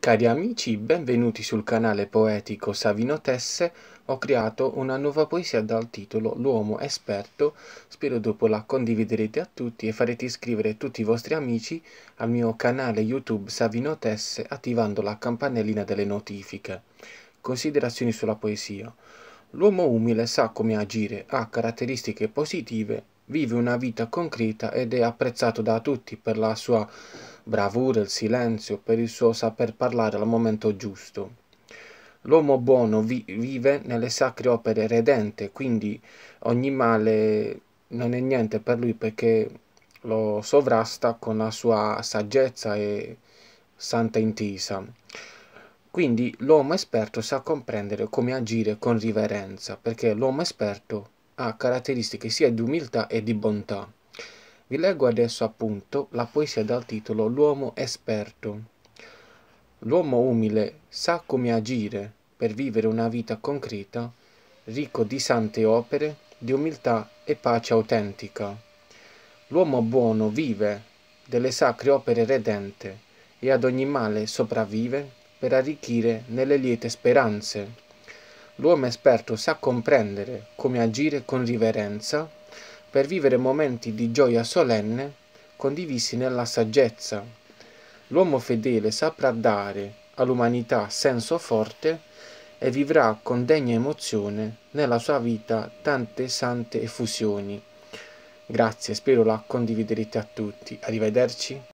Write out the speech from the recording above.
Cari amici, benvenuti sul canale poetico Savino Tesse. Ho creato una nuova poesia dal titolo L'uomo esperto. Spero dopo la condividerete a tutti e farete iscrivere tutti i vostri amici al mio canale YouTube Savino Tesse attivando la campanellina delle notifiche. Considerazioni sulla poesia. L'uomo umile sa come agire, ha caratteristiche positive vive una vita concreta ed è apprezzato da tutti per la sua bravura, il silenzio, per il suo saper parlare al momento giusto. L'uomo buono vi vive nelle sacre opere redente, quindi ogni male non è niente per lui perché lo sovrasta con la sua saggezza e santa intesa. Quindi l'uomo esperto sa comprendere come agire con riverenza, perché l'uomo esperto ha caratteristiche sia di umiltà che di bontà. Vi leggo adesso appunto la poesia dal titolo L'uomo esperto. L'uomo umile sa come agire per vivere una vita concreta, ricco di sante opere, di umiltà e pace autentica. L'uomo buono vive delle sacre opere redente e ad ogni male sopravvive per arricchire nelle liete speranze. L'uomo esperto sa comprendere come agire con riverenza per vivere momenti di gioia solenne condivisi nella saggezza. L'uomo fedele saprà dare all'umanità senso forte e vivrà con degna emozione nella sua vita tante sante effusioni. Grazie, spero la condividerete a tutti. Arrivederci.